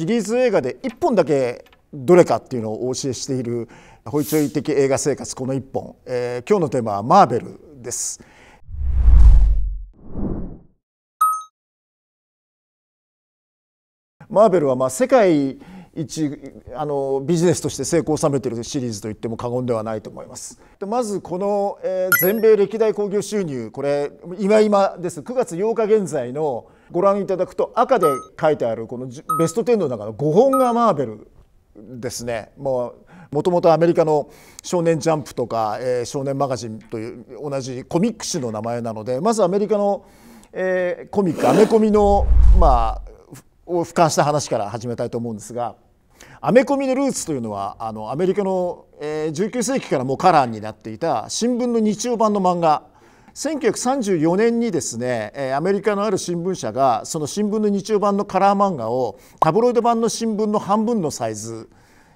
シリーズ映画で1本だけどれかっていうのをお教えしている「ホイチョイ的映画生活この1本」えー、今日のテーマは「マーベル」です。マーベルはまあ世界一あのビジネスとして成功を収めているシリーズと言っても過言ではないと思いますでまずこの、えー、全米歴代興行収入これ今今です9月8日現在のご覧いただくと赤で書いてあるこのベスト10の中の5本がマーベルですね。もともとアメリカの「少年ジャンプ」とか「えー、少年マガジン」という同じコミック誌の名前なのでまずアメリカの、えー、コミックアメコミの、まあ、を俯瞰した話から始めたいと思うんですが。アメコミのルーツというのはあのアメリカの、えー、19世紀からもうカラーになっていた新聞の日曜版の漫画1934年にですねアメリカのある新聞社がその新聞の日曜版のカラー漫画をタブロイド版の新聞の半分のサイズ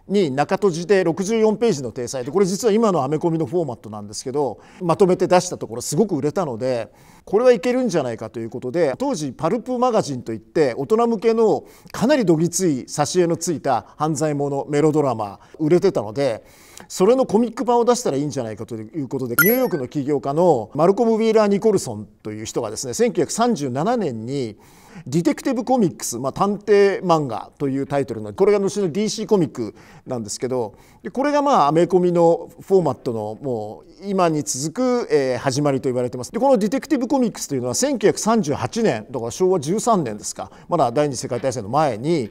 に中閉じで64ページの体裁でこれ実は今のアメコミのフォーマットなんですけどまとめて出したところすごく売れたのでこれはいけるんじゃないかということで当時パルプマガジンといって大人向けのかなりどぎつい挿絵のついた犯罪ものメロドラマ売れてたのでそれのコミック版を出したらいいんじゃないかということでニューヨークの起業家のマルコム・ウィーラー・ニコルソンという人がですね1937年にディテクティブコミックス、まあ、探偵漫画というタイトルのこれが後の DC コミックなんですけどこれがまあアメコミのフォーマットのもう今に続く、えー、始まりと言われてますでこのディテクティブコミックスというのは1938年だから昭和13年ですかまだ第二次世界大戦の前に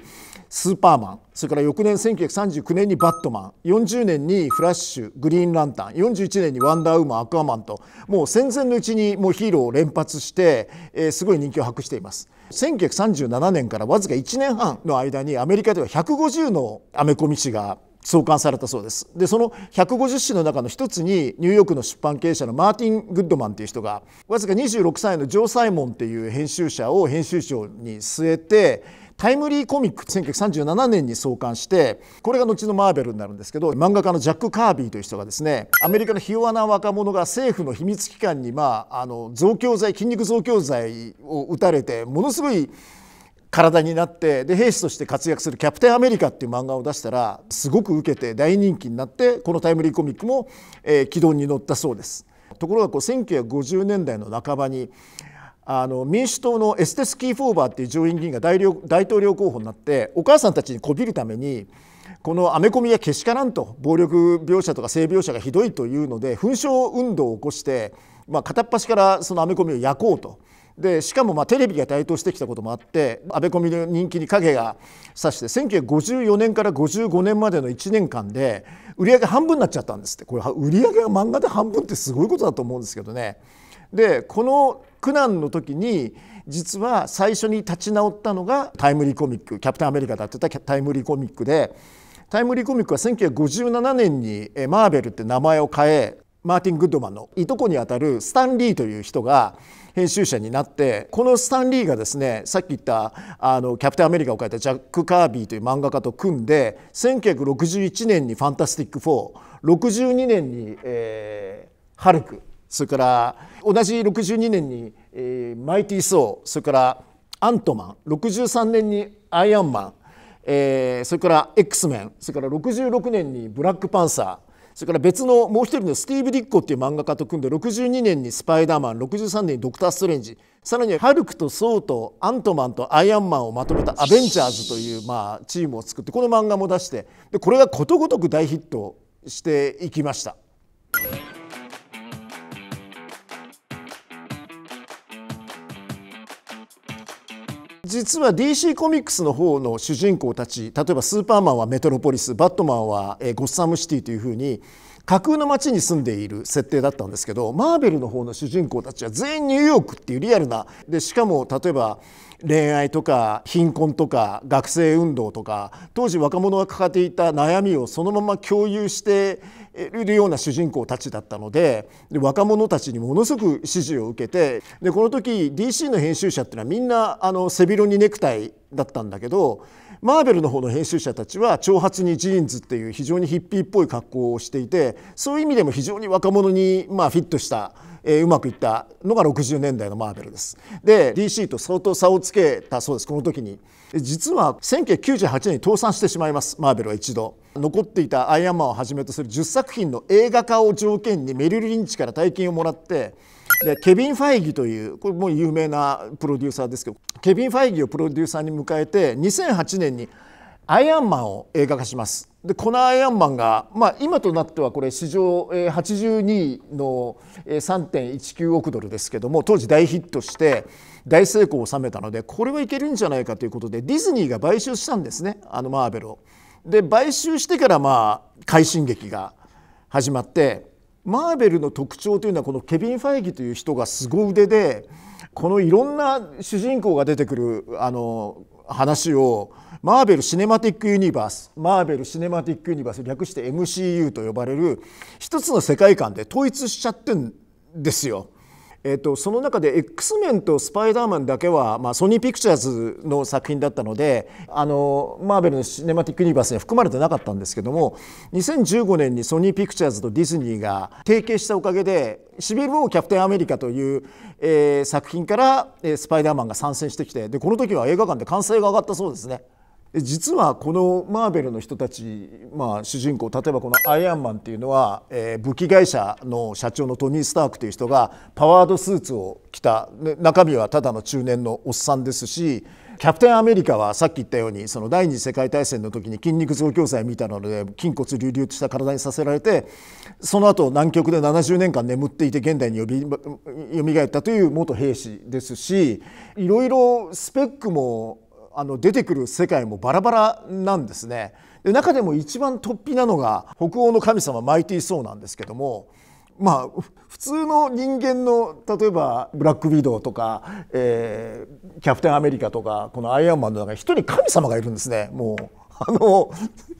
スーパーマンそれから翌年1939年にバットマン40年にフラッシュグリーンランタン41年にワンダーウーマンアクアマンともう戦前のうちにもうヒーローを連発して、えー、すごい人気を博しています1937年からわずか1年半の間にアメリカでは150のアメコミ誌が創刊されたそうですでその150誌の中の一つにニューヨークの出版経営者のマーティン・グッドマンという人がわずか26歳のジョー・サイモンという編集者を編集長に据えてタイムリーコミック1937年に創刊してこれが後のマーベルになるんですけど漫画家のジャック・カービーという人がですねアメリカのひ弱な若者が政府の秘密機関に、まあ、あの増強剤筋肉増強剤を打たれてものすごい体になってで兵士として活躍する「キャプテンアメリカ」っていう漫画を出したらすごく受けて大人気になってこのタイムリーコミックも、えー、軌道に乗ったそうです。ところがこう1950年代の半ばにあの民主党のエステスキー・フォーバーっていう上院議員が大大統領候補になってお母さんたちにこびるためにこのアメコミはけしからんと暴力描写とか性描写がひどいというので紛争運動を起こして、まあ、片っ端からそのアメコミを焼こうと。でしかもまあテレビが台頭してきたこともあって安倍コミの人気に影がさして1954年から55年までの1年間で売り上げ半分になっちゃったんですってこれ売り上げが漫画で半分ってすごいことだと思うんですけどね。でこの苦難の時に実は最初に立ち直ったのがタイムリーコミックキャプテンアメリカだってたタイムリーコミックでタイムリーコミックは1957年にマーベルって名前を変えマーティン・グッドマンのいとこにあたるスタン・リーという人が編集者になってこのスタン・リーがですねさっき言ったあのキャプテン・アメリカを書いたジャック・カービーという漫画家と組んで1961年に「ファンタスティック4」62年に、えー、ハルクそれから同じ62年に、えー、マイティー・ソーそれからアントマン63年にアイアンマン、えー、それから X メンそれから66年にブラックパンサーそれから別のもう一人のスティーブ・ディッコっていう漫画家と組んで62年にスパイダーマン63年にドクター・ストレンジさらにハルクとソウとアントマンとアイアンマンをまとめたアベンジャーズというまあチームを作ってこの漫画も出してでこれがことごとく大ヒットしていきました。実は DC コミックスの方の主人公たち例えばスーパーマンはメトロポリスバットマンはゴッサムシティというふうに架空の街に住んでいる設定だったんですけどマーベルの方の主人公たちは全員ニューヨークっていうリアルなでしかも例えば恋愛とか貧困とか学生運動とか当時若者が抱えていた悩みをそのまま共有しているような主人公たちだったのでで若者たちにものすごく支持を受けてでこの時 DC の編集者っていうのはみんなあの背広にネクタイだったんだけどマーベルの方の編集者たちは長髪にジーンズっていう非常にヒッピーっぽい格好をしていてそういう意味でも非常に若者にまあフィットした、えー、うまくいったのが60年代のマーベルです。で DC と相当差をつけたそうですこの時に。実は1998年に倒産してしまいますマーベルは一度。残っていた「アイアンマン」をはじめとする10作品の映画化を条件にメリル・リンチから大金をもらって。でケビン・ファイギというこれもう有名なプロデューサーですけどケビン・ファイギをプロデューサーに迎えて2008年にアイアンマンを映画化しますでこのアイアンマンが、まあ、今となってはこれ史上82位の3.19億ドルですけども当時大ヒットして大成功を収めたのでこれはいけるんじゃないかということでディズニーが買収したんですねあのマーベルを。で買収してからまあ快進撃が始まってマーベルの特徴というのはこのケビン・ファイギという人がすご腕でこのいろんな主人公が出てくるあの話をマーベル・シネマティック・ユニバースマーベル・シネマティック・ユニバース略して MCU と呼ばれる一つの世界観で統一しちゃってんですよ。えとその中で X メンとスパイダーマンだけは、まあ、ソニーピクチャーズの作品だったのであのマーベルのシネマティック・ユニバースには含まれてなかったんですけども2015年にソニーピクチャーズとディズニーが提携したおかげで「シビル・ウォー・キャプテン・アメリカ」という、えー、作品から、えー、スパイダーマンが参戦してきてでこの時は映画館で歓声が上がったそうですね。実はこのマーベルの人たち、まあ、主人公例えばこの「アイアンマン」っていうのは、えー、武器会社の社長のトニー・スタークという人がパワードスーツを着た、ね、中身はただの中年のおっさんですしキャプテンアメリカはさっき言ったようにその第二次世界大戦の時に筋肉増強剤みたいなので筋骨隆々とした体にさせられてその後南極で70年間眠っていて現代によみがえったという元兵士ですしいろいろスペックもあの出てくる世界もバラバラなんですねで中でも一番突飛なのが北欧の神様マイティー・ソーなんですけどもまあ普通の人間の例えばブラック・ウィドウとか、えー、キャプテン・アメリカとかこのアイアンマンの中に一人神様がいるんですねもう。あの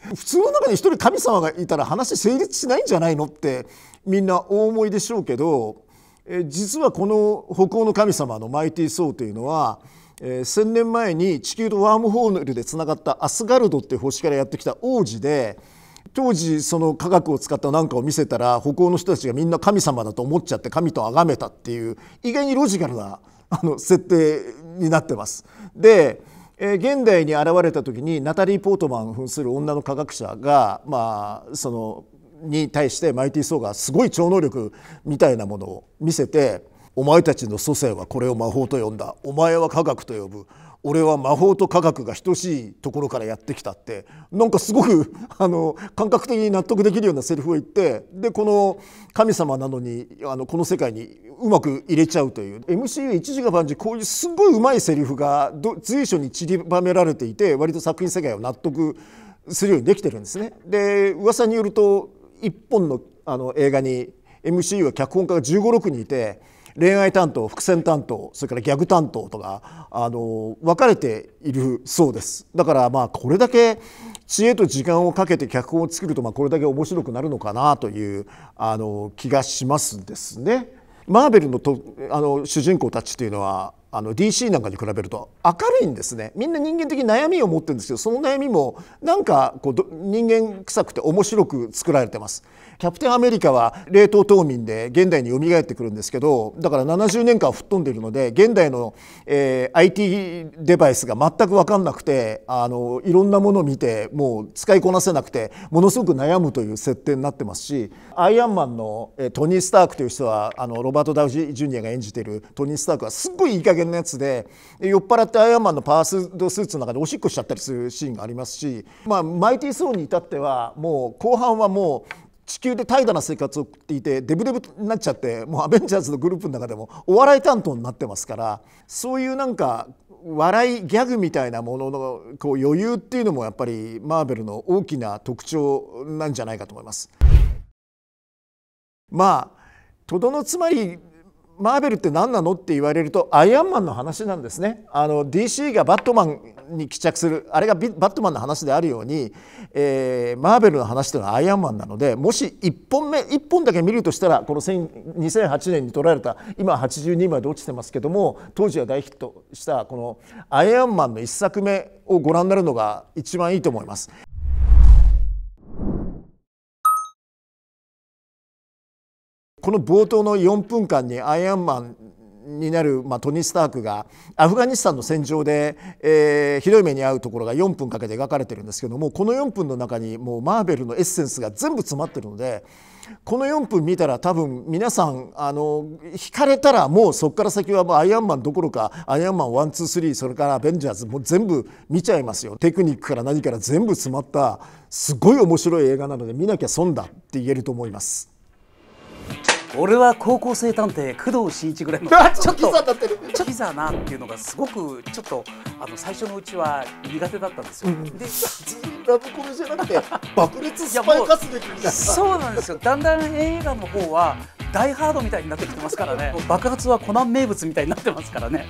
普通の中に一人神様がいたら話成立しないんじゃないのってみんな大思いでしょうけどえ実はこの北欧の神様のマイティー・ソーというのはえー、1,000年前に地球とワームホールでつながったアスガルドっていう星からやってきた王子で当時その科学を使った何かを見せたら北欧の人たちがみんな神様だと思っちゃって神と崇めたっていう意外にロジカルなあの設定になってます。で、えー、現代に現れた時にナタリー・ポートマン扮する女の科学者がまあそのに対してマイティー・ソーがすごい超能力みたいなものを見せてお前たちの祖先はこれを魔法と呼んだお前は科学と呼ぶ俺は魔法と科学が等しいところからやってきたってなんかすごく あの感覚的に納得できるようなセリフを言ってでこの神様なのにあのこの世界にうまく入れちゃうという MCU 一時が万事こういうすごいうまいセリフが随所に散りばめられていて割と作品世界を納得するようにできてるんですね。で噂によると一本のあの映画に MCU は脚本家が1 5 6人いて恋愛担当伏線担当それからギャグ担当とかあの分かれているそうですだからまあこれだけ知恵と時間をかけて脚本を作るとまあこれだけ面白くなるのかなというあの気がしますですね。マーベルのとあの主人公たちというのはあの DC なんかに比べると明るいんですねみんな人間的に悩みを持ってるんですけどその悩みもなんかこう人間臭くて面白く作られてますキャプテンアメリカは冷凍冬眠で現代に蘇ってくるんですけどだから70年間吹っ飛んでいるので現代の、えー、IT デバイスが全く分かんなくてあのいろんなものを見てもう使いこなせなくてものすごく悩むという設定になってますしアイアンマンの、えー、トニー・スタークという人はあのロバート・ダウジー・ジュニアが演じているトニー・スタークはすっごいいい加減なやつで酔っ払ってアイアンマンのパワースドスーツの中でおしっこしちゃったりするシーンがありますし、まあ、マイティー・ソーに至ってはもう後半はもう地球で怠惰な生活を送っていてデブデブになっちゃってもうアベンジャーズのグループの中でもお笑い担当になってますからそういうなんか笑いギャグみたいなもののこう余裕っていうのもやっぱりマーベルの大きな特徴なんじゃないかと思います。まあとどのつまりマーベルって何なのって言われるとアイアンマンの話なんですねあの DC がバットマンに帰着するあれがバットマンの話であるように、えー、マーベルの話というのはアイアンマンなのでもし1本目1本だけ見るとしたらこの2008年に撮られた今82まで落ちてますけども当時は大ヒットしたこのアイアンマンの1作目をご覧になるのが一番いいと思います。この冒頭の4分間にアイアンマンになる、まあ、トニー・スタークがアフガニスタンの戦場で、えー、ひどい目に遭うところが4分かけて描かれてるんですけどもこの4分の中にもうマーベルのエッセンスが全部詰まってるのでこの4分見たら多分皆さんあの引かれたらもうそこから先はもうアイアンマンどころかアイアンマン123それからアベンジャーズもう全部見ちゃいますよテクニックから何から全部詰まったすごい面白い映画なので見なきゃ損だって言えると思います。俺は高校生探偵工藤新一ぐらいのちょっとちょキザなっていうのがすごくちょっとあの最初のうちは苦手だったんですよ、うん、でラブコメじゃなくて 爆裂スパイ活劇みたいなそうなんですよだんだん映画の方はダイハードみたいになってきてますからね爆発はコナン名物みたいになってますからね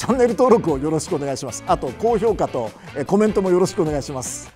チャンネル登録をよろしくお願いしますあと高評価とコメントもよろしくお願いします